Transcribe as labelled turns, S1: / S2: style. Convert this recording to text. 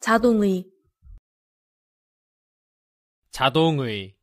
S1: 자동의
S2: 자동의